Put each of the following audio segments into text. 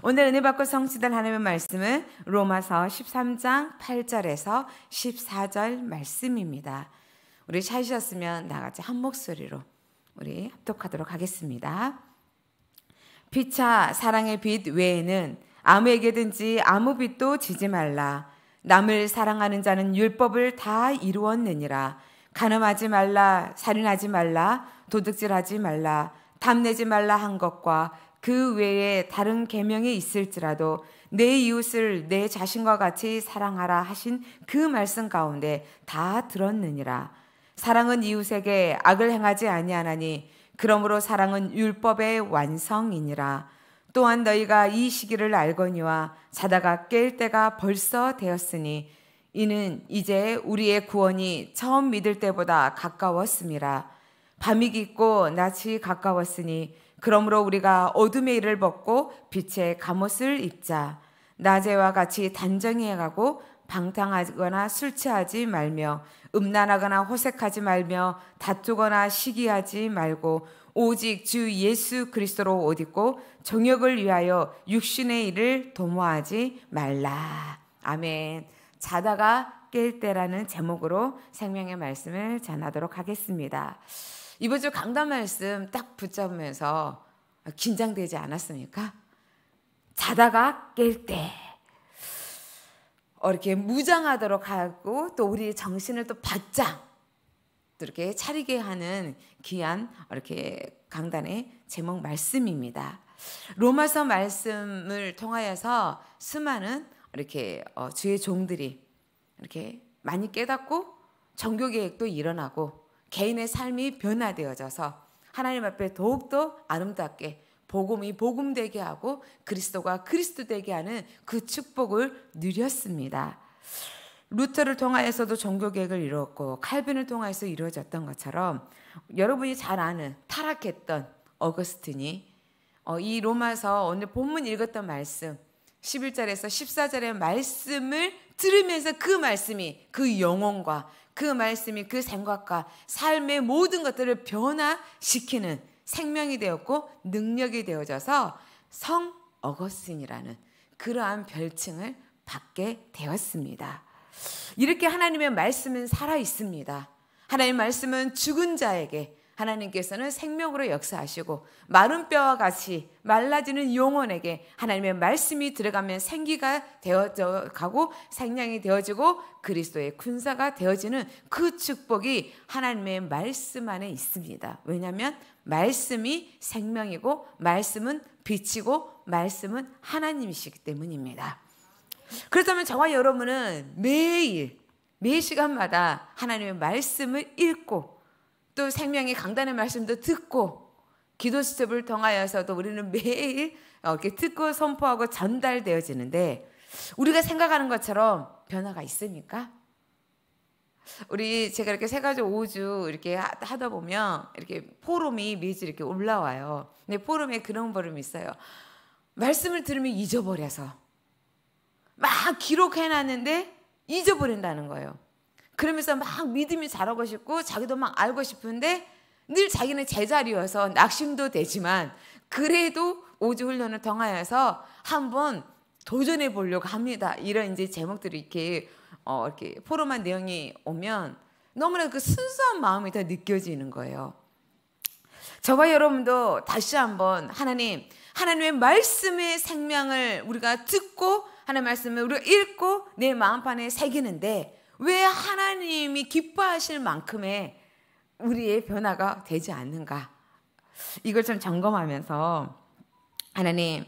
오늘 은혜 받고 성취된 하나님의 말씀은 로마서 13장 8절에서 14절 말씀입니다. 우리 찾으셨으면 나같이 한 목소리로 우리 합독하도록 하겠습니다. 피차 사랑의 빛 외에는 아무에게든지 아무 빛도 지지 말라. 남을 사랑하는 자는 율법을 다 이루었느니라. 가늠하지 말라, 살인하지 말라, 도둑질하지 말라, 탐내지 말라 한 것과 그 외에 다른 계명이 있을지라도 내 이웃을 내 자신과 같이 사랑하라 하신 그 말씀 가운데 다 들었느니라. 사랑은 이웃에게 악을 행하지 아니하나니 그러므로 사랑은 율법의 완성이니라. 또한 너희가 이 시기를 알거니와 자다가 깰 때가 벌써 되었으니 이는 이제 우리의 구원이 처음 믿을 때보다 가까웠음이라. 밤이 깊고 낮이 가까웠으니 그러므로 우리가 어둠의 일을 벗고 빛의 감옷을 입자. 낮에와 같이 단정히 해가고 방탕하거나 술 취하지 말며 음란하거나 호색하지 말며 다투거나 시기하지 말고 오직 주 예수 그리스도로 옷 입고 정욕을 위하여 육신의 일을 도모하지 말라. 아멘. 자다가 깰 때라는 제목으로 생명의 말씀을 전하도록 하겠습니다. 이번 주 강단 말씀 딱 붙잡으면서 긴장되지 않았습니까? 자다가 깰 때. 어, 이렇게 무장하도록 하고 또우리 정신을 또 바짝 이렇게 차리게 하는 귀한 이렇게 강단의 제목 말씀입니다. 로마서 말씀을 통하여서 수많은 이렇게 어, 주의 종들이 이렇게 많이 깨닫고 정교 계획도 일어나고 개인의 삶이 변화되어져서 하나님 앞에 더욱더 아름답게 복음이 복음되게 하고 그리스도가 그리스도 되게 하는 그 축복을 누렸습니다. 루터를 통하여서도 종교 개혁을 이뤘고 칼빈을 통하여서 이루어졌던 것처럼 여러분이 잘 아는 타락했던 어거스틴이 어, 이 로마서 오늘 본문 읽었던 말씀 11절에서 14절의 말씀을 들으면서 그 말씀이 그 영혼과 그 말씀이 그 생각과 삶의 모든 것들을 변화시키는 생명이 되었고 능력이 되어져서 성 어거스틴이라는 그러한 별칭을 받게 되었습니다. 이렇게 하나님의 말씀은 살아 있습니다. 하나님의 말씀은 죽은 자에게 하나님께서는 생명으로 역사하시고 마른 뼈와 같이 말라지는 영혼에게 하나님의 말씀이 들어가면 생기가 되어져 가고 생명이 되어지고 그리스도의 군사가 되어지는 그 축복이 하나님의 말씀 안에 있습니다. 왜냐하면 말씀이 생명이고 말씀은 빛이고 말씀은 하나님이시기 때문입니다. 그렇다면 저와 여러분은 매일 매 시간마다 하나님의 말씀을 읽고 또 생명의 강단의 말씀도 듣고 기도 수첩을 통하여서도 우리는 매일 어, 이렇게 듣고 선포하고 전달되어지는데 우리가 생각하는 것처럼 변화가 있습니까? 우리 제가 이렇게 세 가지 오주 이렇게 하다 보면 이렇게 포럼이 매주 이렇게 올라와요. 근데 포럼에 그런 포럼이 있어요. 말씀을 들으면 잊어버려서 막 기록해놨는데 잊어버린다는 거예요. 그러면서 막 믿음이 자라고 싶고 자기도 막 알고 싶은데 늘 자기는 제자리여서 낙심도 되지만 그래도 오주 훈련을 통하여서 한번 도전해 보려고 합니다. 이런 이제 제목들이 이렇게 어 이렇게 포럼한 내용이 오면 너무나 그 순수한 마음이 더 느껴지는 거예요. 저와 여러분도 다시 한번 하나님 하나님의 말씀의 생명을 우리가 듣고 하나님 말씀을 우리가 읽고 내 마음판에 새기는데 왜 하나님이 기뻐하실 만큼의 우리의 변화가 되지 않는가? 이걸 좀 점검하면서 하나님,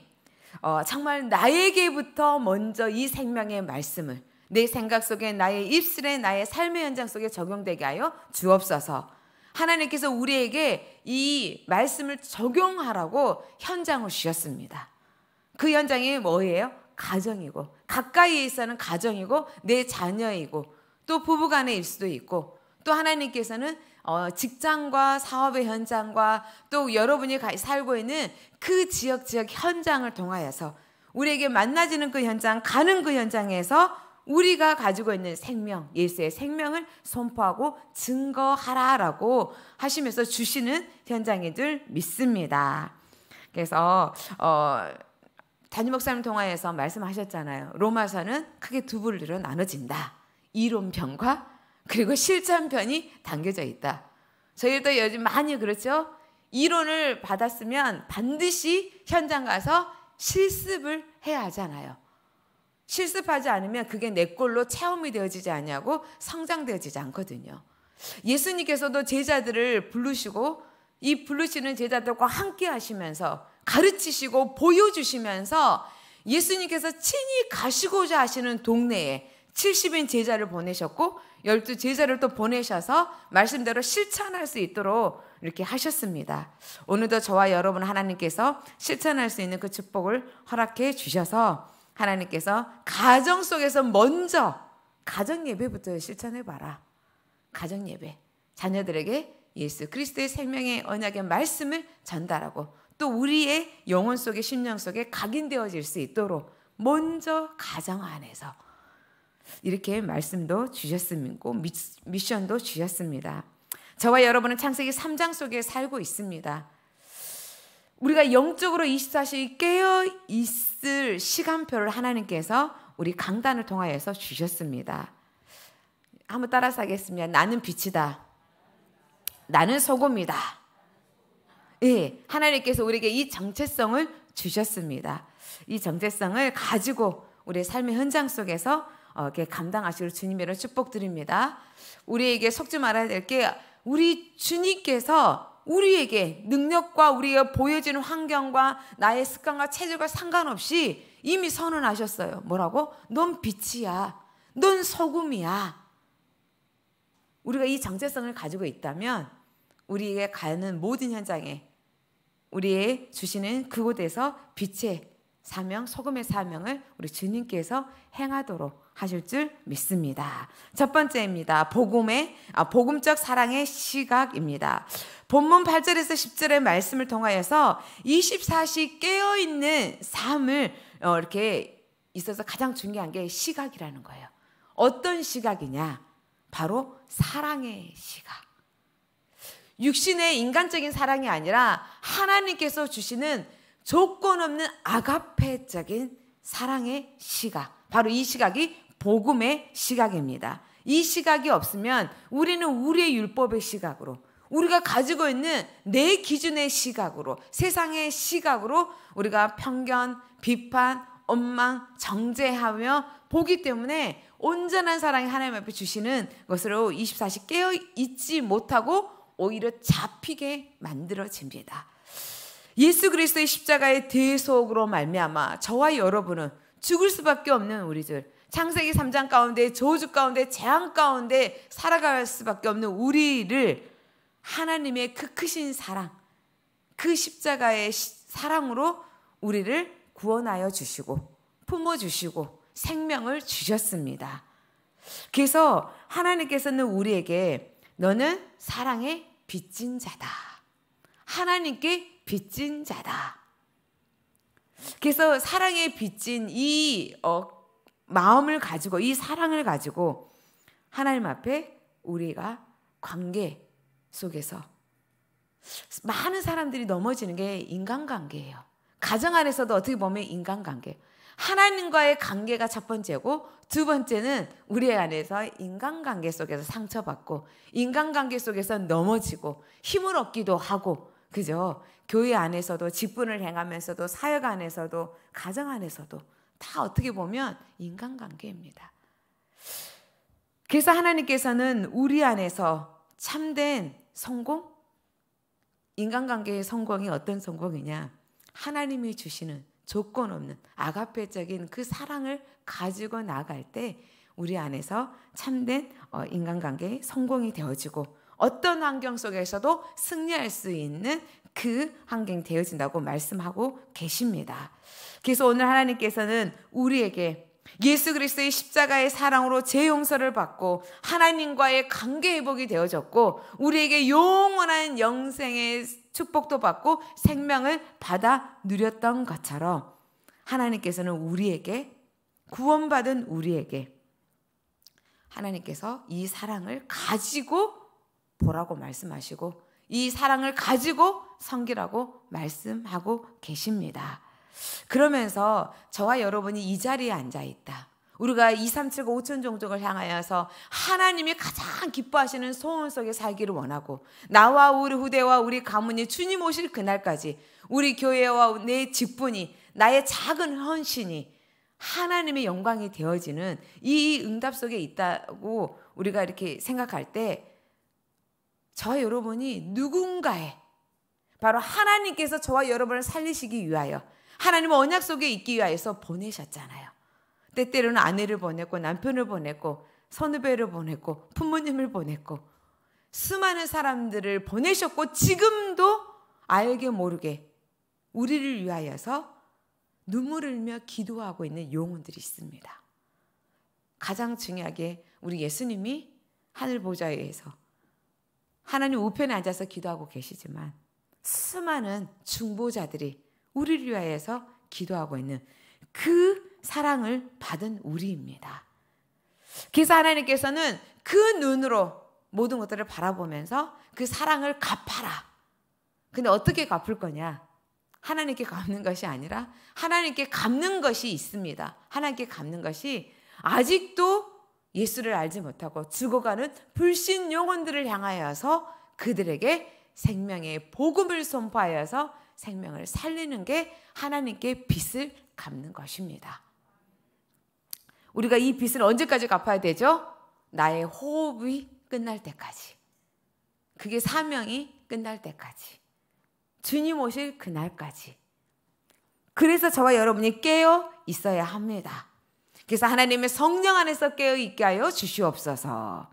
어, 정말 나에게부터 먼저 이 생명의 말씀을 내 생각 속에 나의 입술에 나의 삶의 현장 속에 적용되게 하여 주옵소서. 하나님께서 우리에게 이 말씀을 적용하라고 현장을 주셨습니다. 그 현장이 뭐예요? 가정이고 가까이에 있어는 가정이고 내 자녀이고 또 부부간의 일 수도 있고 또 하나님께서는 어, 직장과 사업의 현장과 또 여러분이 살고 있는 그 지역 지역 현장을 통하여서 우리에게 만나지는 그 현장, 가는 그 현장에서 우리가 가지고 있는 생명, 예수의 생명을 선포하고 증거하라라고 하시면서 주시는 현장인 줄 믿습니다. 그래서 어, 단임 목사님 통하여서 말씀하셨잖아요. 로마서는 크게 두 분류로 나눠진다. 이론편과 그리고 실전편이 담겨져 있다. 저희도 요즘 많이 그렇죠? 이론을 받았으면 반드시 현장 가서 실습을 해야 하잖아요. 실습하지 않으면 그게 내 걸로 체험이 되어지지 않냐고 성장되어지지 않거든요. 예수님께서도 제자들을 부르시고 이 부르시는 제자들과 함께 하시면서 가르치시고 보여주시면서 예수님께서 친히 가시고자 하시는 동네에 70인 제자를 보내셨고 12 제자를 또 보내셔서 말씀대로 실천할 수 있도록 이렇게 하셨습니다. 오늘도 저와 여러분 하나님께서 실천할 수 있는 그 축복을 허락해 주셔서 하나님께서 가정 속에서 먼저 가정 예배부터 실천해 봐라. 가정 예배. 자녀들에게 예수 그리스도의 생명의 언약의 말씀을 전달하고 또 우리의 영혼 속에 심령 속에 각인되어질 수 있도록 먼저 가정 안에서 이렇게 말씀도 주셨음이고 미션도 주셨습니다. 저와 여러분은 창세기 3장 속에 살고 있습니다. 우리가 영적으로 24시 깨어 있을 시간표를 하나님께서 우리 강단을 통하여서 주셨습니다. 한번 따라서 하겠습니다. 나는 빛이다. 나는 소금이다. 예, 하나님께서 우리에게 이 정체성을 주셨습니다. 이 정체성을 가지고 우리의 삶의 현장 속에서 어, 이렇게 감당하시기를 주님의 이름 축복드립니다. 우리에게 속지 말아야 될 게 우리 주님께서 우리에게 능력과 우리가 보여지는 환경과 나의 습관과 체질과 상관없이 이미 선언하셨어요. 뭐라고? 넌 빛이야. 넌 소금이야. 우리가 이 정체성을 가지고 있다면 우리에게 가는 모든 현장에 우리의 주시는 그곳에서 빛의 사명, 소금의 사명을 우리 주님께서 행하도록 하실 줄 믿습니다. 첫 번째입니다. 복음의 아, 복음적 사랑의 시각입니다. 본문 8절에서 10절의 말씀을 통하여서 24시 깨어 있는 삶을 어, 이렇게 있어서 가장 중요한 게 시각이라는 거예요. 어떤 시각이냐? 바로 사랑의 시각. 육신의 인간적인 사랑이 아니라 하나님께서 주시는 조건 없는 아가페적인 사랑의 시각. 바로 이 시각이 복음의 시각입니다. 이 시각이 없으면 우리는 우리의 율법의 시각으로 우리가 가지고 있는 내 기준의 시각으로 세상의 시각으로 우리가 편견, 비판, 원망, 정죄하며 보기 때문에 온전한 사랑이 하나님 앞에 주시는 것으로 24시 깨어 있지 못하고 오히려 잡히게 만들어집니다. 예수 그리스도의 십자가의 대속으로 말미암아 저와 여러분은 죽을 수밖에 없는 우리들 창세기 3장 가운데 저주 가운데 재앙 가운데 살아갈 수밖에 없는 우리를 하나님의 그 크신 사랑 그 십자가의 사랑으로 우리를 구원하여 주시고 품어 주시고 생명을 주셨습니다. 그래서 하나님께서는 우리에게 너는 사랑의 빚진 자다. 하나님께 빚진 자다. 그래서 사랑에 빚진 이 어, 마음을 가지고 이 사랑을 가지고 하나님 앞에 우리가 관계 속에서 많은 사람들이 넘어지는 게 인간관계예요. 가정 안에서도 어떻게 보면 인간관계. 하나님과의 관계가 첫 번째고 두 번째는 우리 안에서 인간관계 속에서 상처받고 인간관계 속에서 넘어지고 힘을 얻기도 하고 그죠? 교회 안에서도 직분을 행하면서도 사역 안에서도 가정 안에서도 다 어떻게 보면 인간관계입니다. 그래서 하나님께서는 우리 안에서 참된 성공 인간관계의 성공이 어떤 성공이냐? 하나님이 주시는 조건 없는 아가페적인 그 사랑을 가지고 나갈 때 우리 안에서 참된 어, 인간관계의 성공이 되어지고 어떤 환경 속에서도 승리할 수 있는 그 환경 이 되어진다고 말씀하고 계십니다. 그래서 오늘 하나님께서는 우리에게 예수 그리스도의 십자가의 사랑으로 제 용서를 받고 하나님과의 관계 회복이 되어졌고 우리에게 영원한 영생의 축복도 받고 생명을 받아 누렸던 것처럼 하나님께서는 우리에게 구원받은 우리에게 하나님께서 이 사랑을 가지고 보라고 말씀하시고 이 사랑을 가지고 성기라고 말씀하고 계십니다. 그러면서 저와 여러분이 이 자리에 앉아 있다. 우리가 2, 3, 7, 5천 종족을 향하여서 하나님이 가장 기뻐하시는 소원 속에 살기를 원하고 나와 우리 후대와 우리 가문이 주님 오실 그날까지 우리 교회와 내 직분이 나의 작은 헌신이 하나님의 영광이 되어지는 이 응답 속에 있다고 우리가 이렇게 생각할 때 저와 여러분이 누군가에 바로 하나님께서 저와 여러분을 살리시기 위하여 하나님은 언약 속에 있기 위하여서 보내셨잖아요. 때때로는 아내를 보냈고 남편을 보냈고 선후배를 보냈고 부모님을 보냈고 수많은 사람들을 보내셨고 지금도 알게 모르게 우리를 위하여서 눈물을 흘며 기도하고 있는 영혼들이 있습니다. 가장 중요하게 우리 예수님이 하늘 보좌에 의해서 하나님 우편에 앉아서 기도하고 계시지만 수많은 중보자들이 우리를 위하여서 기도하고 있는 그 사랑을 받은 우리입니다. 그래서 하나님께서는 그 눈으로 모든 것들을 바라보면서 그 사랑을 갚아라. 근데 어떻게 갚을 거냐? 하나님께 갚는 것이 아니라 하나님께 갚는 것이 있습니다. 하나님께 갚는 것이 아직도 예수를 알지 못하고 죽어가는 불신 영혼들을 향하여서 그들에게 생명의 복음을 선포하여서 생명을 살리는 게 하나님께 빚을 갚는 것입니다. 우리가 이 빚을 언제까지 갚아야 되죠? 나의 호흡이 끝날 때까지. 그게 사명이 끝날 때까지. 주님 오실 그날까지. 그래서 저와 여러분이 깨어 있어야 합니다. 그래서 하나님의 성령 안에서 깨어 있게 하여 주시옵소서.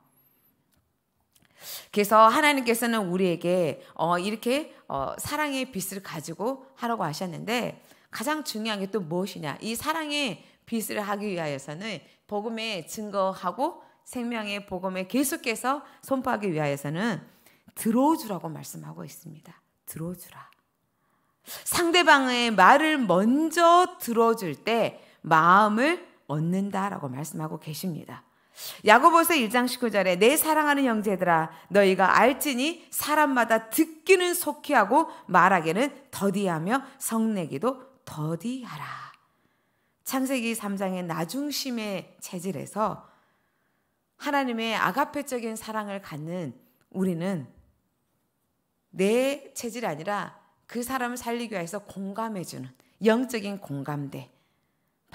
그래서 하나님께서는 우리에게 어, 이렇게 어, 사랑의 빛을 가지고 하라고 하셨는데 가장 중요한 게 또 무엇이냐? 이 사랑의 빛을 하기 위하여서는 복음의 증거하고 생명의 복음에 계속해서 선포하기 위하여서는 들어주라고 말씀하고 있습니다. 들어주라. 상대방의 말을 먼저 들어줄 때 마음을 얻는다라고 말씀하고 계십니다. 야고보서 1장 19절에 내 사랑하는 형제들아 너희가 알지니 사람마다 듣기는 속히 하고 말하기는 더디하며 성내기도 더디하라. 창세기 3장의 나중심의 체질에서 하나님의 아가페적인 사랑을 갖는 우리는 내 체질이 아니라 그 사람을 살리기 위해서 공감해주는 영적인 공감대,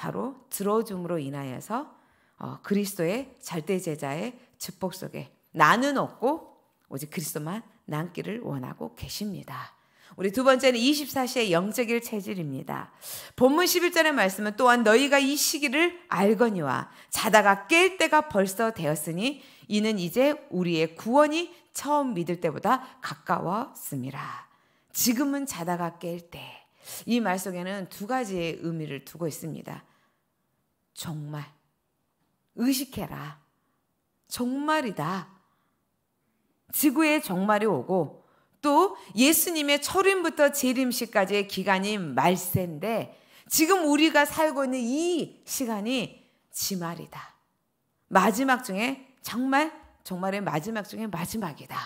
바로 들어줌으로 인하여서 어, 그리스도의 절대 제자의 축복 속에 나는 없고 오직 그리스도만 남기를 원하고 계십니다. 우리 두 번째는 24시의 영적일 체질입니다. 본문 11절의 말씀은 또한 너희가 이 시기를 알거니와 자다가 깰 때가 벌써 되었으니 이는 이제 우리의 구원이 처음 믿을 때보다 가까웠습니다. 지금은 자다가 깰 때. 이 말 속에는 두 가지의 의미를 두고 있습니다. 정말 의식해라. 정말이다. 지구의 정말이 오고 또 예수님의 철임부터 재림식까지의 기간이 말세인데 지금 우리가 살고 있는 이 시간이 지말이다. 마지막 중에 정말 정말의 마지막 중에 마지막이다.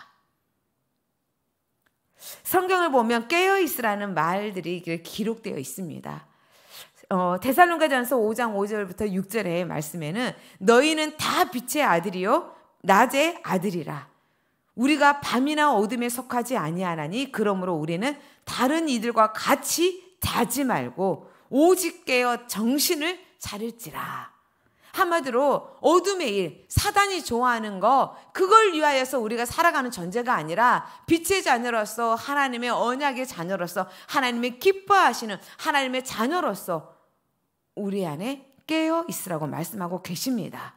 성경을 보면 깨어 있으라는 말들이 기록되어 있습니다. 어, 데살론가전서 5장 5절부터 6절의 말씀에는 너희는 다 빛의 아들이요 낮의 아들이라. 우리가 밤이나 어둠에 속하지 아니하나니 그러므로 우리는 다른 이들과 같이 자지 말고 오직 깨어 정신을 차릴지라. 한마디로 어둠의 일, 사단이 좋아하는 거, 그걸 위하여서 우리가 살아가는 존재가 아니라 빛의 자녀로서 하나님의 언약의 자녀로서 하나님의 기뻐하시는 하나님의 자녀로서 우리 안에 깨어 있으라고 말씀하고 계십니다.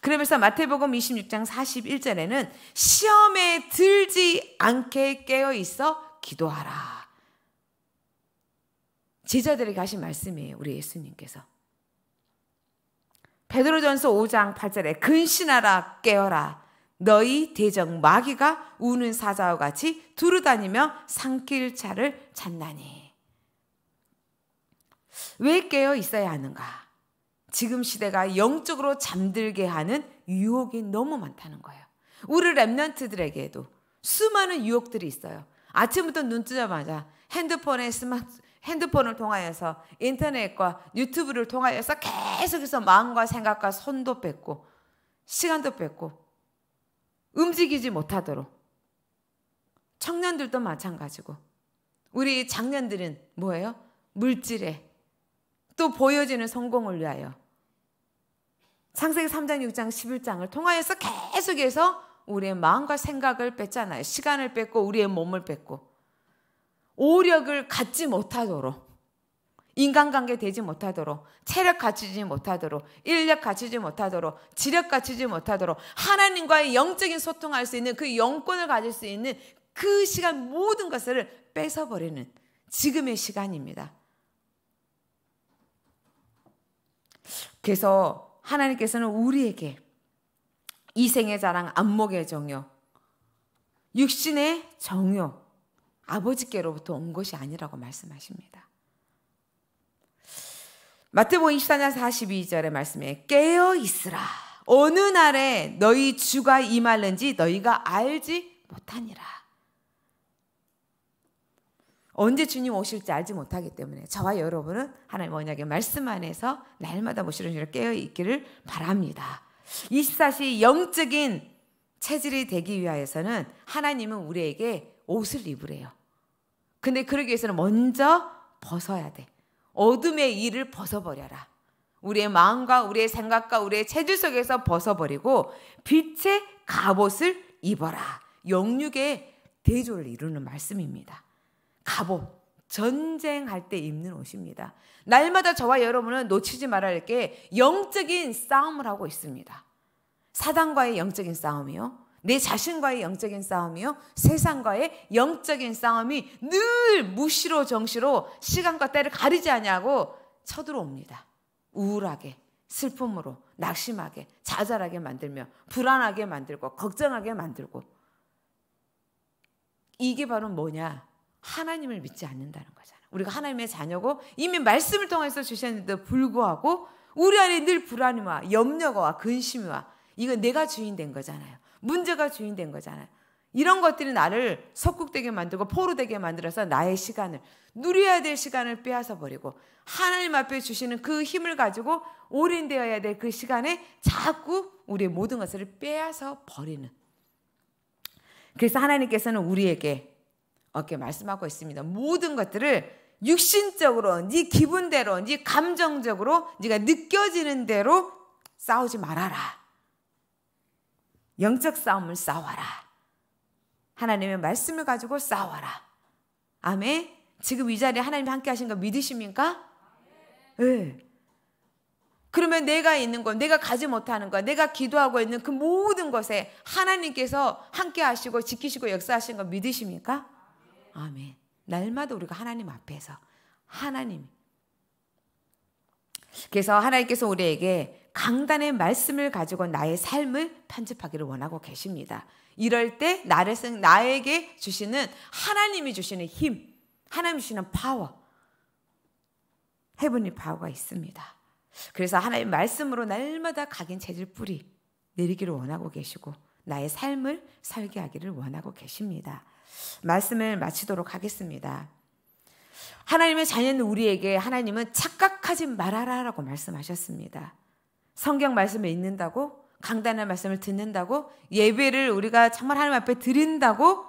그러면서 마태복음 26장 41절에는 시험에 들지 않게 깨어 있어 기도하라. 제자들이 가신 말씀이에요. 우리 예수님께서. 베드로전서 5장 8절에 근신하라 깨어라 너희 대적 마귀가 우는 사자와 같이 두루다니며 산길 차를 찾나니 왜 깨어 있어야 하는가? 지금 시대가 영적으로 잠들게 하는 유혹이 너무 많다는 거예요. 우리 랩런트들에게도 수많은 유혹들이 있어요. 아침부터 눈 뜨자마자 핸드폰에 스마트 핸드폰을 통하여서 인터넷과 유튜브를 통하여서 계속해서 마음과 생각과 손도 뺏고 시간도 뺏고 움직이지 못하도록 청년들도 마찬가지고 우리 장년들은 뭐예요? 물질에 또 보여지는 성공을 위하여 상세기 3장, 6장, 11장을 통하여서 계속해서 우리의 마음과 생각을 뺐잖아요. 시간을 뺐고 우리의 몸을 뺐고 오력을 갖지 못하도록 인간관계 되지 못하도록 체력 갖추지 못하도록 인력 갖추지 못하도록 지력 갖추지 못하도록 하나님과의 영적인 소통할 수 있는 그 영권을 가질 수 있는 그 시간 모든 것을 뺏어버리는 지금의 시간입니다. 그래서 하나님께서는 우리에게 이생의 자랑 안목의 정요, 육신의 정요, 아버지께로부터 온 것이 아니라고 말씀하십니다. 마태복음 24장 42절의 말씀에 깨어 있으라. 어느 날에 너희 주가 임할는지 너희가 알지 못하니라. 언제 주님 오실지 알지 못하기 때문에 저와 여러분은 하나님 언약의 말씀 안에서 날마다 모시는 주를 깨어 있기를 바랍니다. 24시 영적인 체질이 되기 위하서는 하나님은 우리에게 옷을 입으래요. 근데 그러기 위해서는 먼저 벗어야 돼. 어둠의 일을 벗어버려라. 우리의 마음과 우리의 생각과 우리의 체질 속에서 벗어버리고 빛의 갑옷을 입어라. 영육의 대조를 이루는 말씀입니다. 갑옷. 전쟁할 때 입는 옷입니다. 날마다 저와 여러분은 놓치지 말아야 할 게 영적인 싸움을 하고 있습니다. 사단과의 영적인 싸움이요. 내 자신과의 영적인 싸움이요. 세상과의 영적인 싸움이 늘 무시로 정시로 시간과 때를 가리지 않냐고 쳐들어옵니다. 우울하게, 슬픔으로, 낙심하게, 자잘하게 만들며, 불안하게 만들고, 걱정하게 만들고. 이게 바로 뭐냐? 하나님을 믿지 않는다는 거잖아. 우리가 하나님의 자녀고 이미 말씀을 통해서 주셨는데 불구하고 우리 안에 늘 불안이와 염려가 와 근심이 와 이거 내가 주인 된 거잖아요. 문제가 주인 된 거잖아요. 이런 것들이 나를 석국되게 만들고 포로되게 만들어서 나의 시간을 누려야 될 시간을 빼앗아 버리고 하나님 앞에 주시는 그 힘을 가지고 올인되어야 될 그 시간에 자꾸 우리의 모든 것을 빼앗아 버리는 그래서 하나님께서는 우리에게 이렇게 말씀하고 있습니다. 모든 것들을 육신적으로 네 기분대로 네 감정적으로 네가 느껴지는 대로 싸우지 말아라. 영적 싸움을 싸워라. 하나님의 말씀을 가지고 싸워라. 아멘. 지금 이 자리에 하나님 함께 하신 거 믿으십니까? 네. 그러면 내가 있는 것, 내가 가지 못하는 것, 내가 기도하고 있는 그 모든 것에 하나님께서 함께 하시고 지키시고 역사하신 거 믿으십니까? 아멘. 날마다 우리가 하나님 앞에서 하나님. 그래서 하나님께서 우리에게 강단의 말씀을 가지고 나의 삶을 편집하기를 원하고 계십니다. 이럴 때 나를 쓴 나에게 주시는 하나님이 주시는 힘, 하나님 주시는 파워, 해븐리 파워가 있습니다. 그래서 하나님 말씀으로 날마다 각인 체질 뿌리 내리기를 원하고 계시고 나의 삶을 설계하기를 원하고 계십니다. 말씀을 마치도록 하겠습니다. 하나님의 자녀는 우리에게 하나님은 착각하지 말아라라고 말씀하셨습니다. 성경 말씀을 읽는다고 강단의 말씀을 듣는다고 예배를 우리가 정말 하나님 앞에 드린다고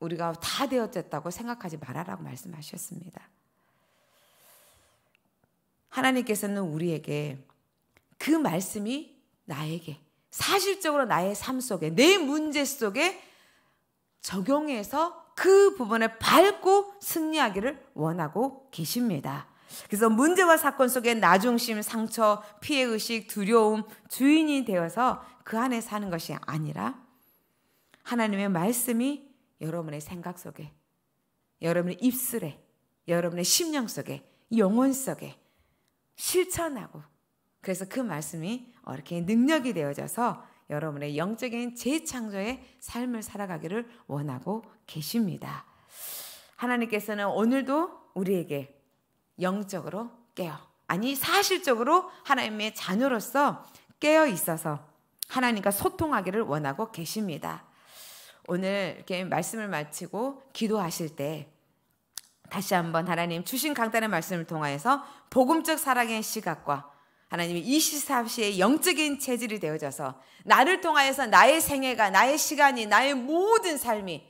우리가 다 되어졌다고 생각하지 말아라고 말씀하셨습니다. 하나님께서는 우리에게 그 말씀이 나에게 사실적으로 나의 삶 속에 내 문제 속에 적용해서 그부분을 밟고 승리하기를 원하고 계십니다. 그래서 문제와 사건 속에 나중심, 상처, 피해 의식, 두려움 주인이 되어서 그 안에 사는 것이 아니라 하나님의 말씀이 여러분의 생각 속에 여러분의 입술에 여러분의 심령 속에 영혼 속에 실천하고 그래서 그 말씀이 어, 이렇게 능력이 되어져서 여러분의 영적인 재창조의 삶을 살아가기를 원하고 계십니다. 하나님께서는 오늘도 우리에게 영적으로 깨어 아니 사실적으로 하나님의 자녀로서 깨어 있어서 하나님과 소통하기를 원하고 계십니다. 오늘 이렇게 말씀을 마치고 기도하실 때 다시 한번 하나님 주신 강단의 말씀을 통하여서 복음적 사랑의 시각과 하나님이 24시에 영적인 체질이 되어져서 나를 통하여서 나의 생애가 나의 시간이 나의 모든 삶이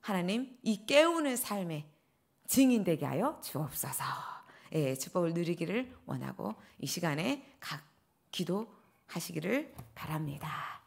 하나님 이 깨우는 삶에 증인되게 하여 주옵소서. 예, 축복을 누리기를 원하고 이 시간에 각 기도하시기를 바랍니다.